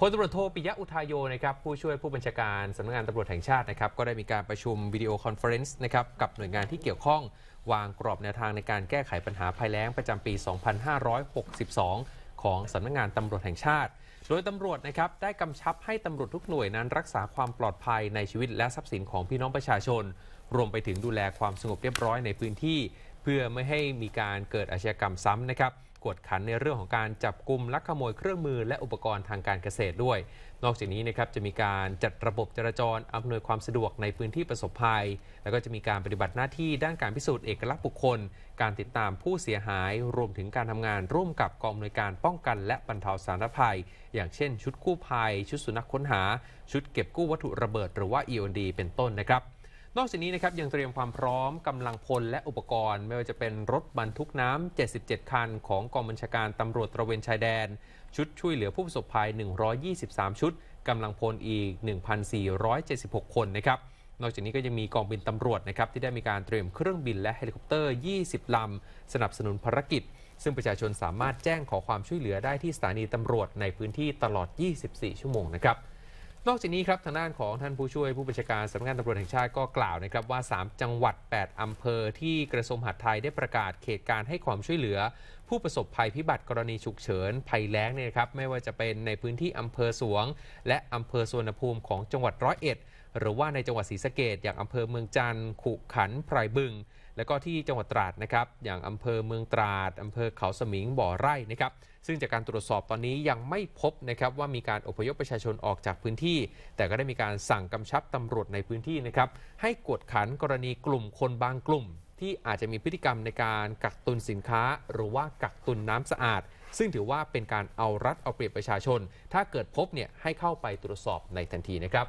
พลตำรวจโทปิยะอุทายโยนะครับผู้ช่วยผู้บัญชาการสำนักงานตำรวจแห่งชาตินะครับก็ได้มีการประชุมวิดีโอคอนเฟอเรนซ์นะครับกับหน่วยงานที่เกี่ยวข้องวางกรอบแนวทางในการแก้ไขปัญหาภัยแล้งประจำปี 2562 ของสำนักงานตำรวจแห่งชาติ โดยตำรวจนะครับได้กำชับให้ตำรวจทุกหน่วยนั้นรักษาความปลอดภัยในชีวิตและทรัพย์สินของพี่น้องประชาชน รวมไปถึงดูแลความสงบเรียบร้อยในพื้นที่ เพื่อไม่ให้มีการเกิดอาชญากรรมซ้ำนะครับวดขันในเรื่องของการจับกลุ่มลักขโมยเครื่องมือและอุปกรณ์ทางการเกษตรด้วย นอกจากนี้นะครับจะมีการจัดระบบจราจรอำนวยความสะดวกในพื้นที่ประสบภัย แล้วก็จะมีการปฏิบัติหน้าที่ด้านการพิสูจน์เอกลักษณ์บุคคล การติดตามผู้เสียหาย รวมถึงการทำงานร่วมกับกองอำนวยการป้องกันและบรรเทาสาธารณภัย อย่างเช่น ชุดกู้ภัยชุดสุนัขค้นหา ชุดเก็บกู้วัตถุระเบิด หรือว่า EOD เป็นต้นนะครับนอกจากนี้นะครับยังเตรียมความพร้อมกำลังพลและอุปกรณ์ ไม่ว่าจะเป็นรถบรรทุกน้ำ 77 คันของกองบัญชาการตำรวจตระเวนชายแดน ชุดช่วยเหลือผู้ประสบภัย 123 ชุด กำลังพลอีก 1,476 คนนะครับนอกจากนี้ก็ยังมีกองบินตำรวจนะครับที่ได้มีการเตรียมเครื่องบินและเฮลิคอปเตอร์ 20 ลำสนับสนุนภารกิจ ซึ่งประชาชนสามารถแจ้งขอความช่วยเหลือได้ที่สถานีตำรวจในพื้นที่ตลอด 24 ชั่วโมงนะครับนอกจากนี้ครับ ทางด้านของท่านผู้ช่วยผู้บัญชาการสำนักงานตำรวจแห่งชาติก็กล่าวนะครับ ว่า 3 จังหวัด 8อำเภอที่กระทรวงมหาดไทยได้ประกาศเขตการให้ความช่วยเหลือ ผู้ประสบภัยพิบัติกรณีฉุกเฉินภัยแล้งเนี่ยครับ ไม่ว่าจะเป็นในพื้นที่อำเภอสวง และอำเภอสวนภูมิของจังหวัดร้อยเอ็ดหรือว่าในจังหวัดศรีสะเกดอย่างอำเภอเมืองจันทร์ขุขันไพรบึง แล้วก็ที่จังหวัดตราดนะครับ อย่างอำเภอเมืองตราด อำเภอเขาสมิง บ่อไร่ นะครับ ซึ่งจากการตรวจสอบตอนนี้ยังไม่พบนะครับว่ามีการอพยพประชาชนออกจากพื้นที่ แต่ก็ได้มีการสั่งกำชับตำรวจในพื้นที่นะครับ ให้กวดขันกรณีกลุ่มคนบางกลุ่ม ที่อาจจะมีพฤติกรรมในการกักตุนสินค้า หรือว่ากักตุนน้ำสะอาด ซึ่งถือว่าเป็นการเอารัดเอาเปรียบประชาชน ถ้าเกิดพบเนี่ยให้เข้าไปตรวจสอบในทันทีนะครับ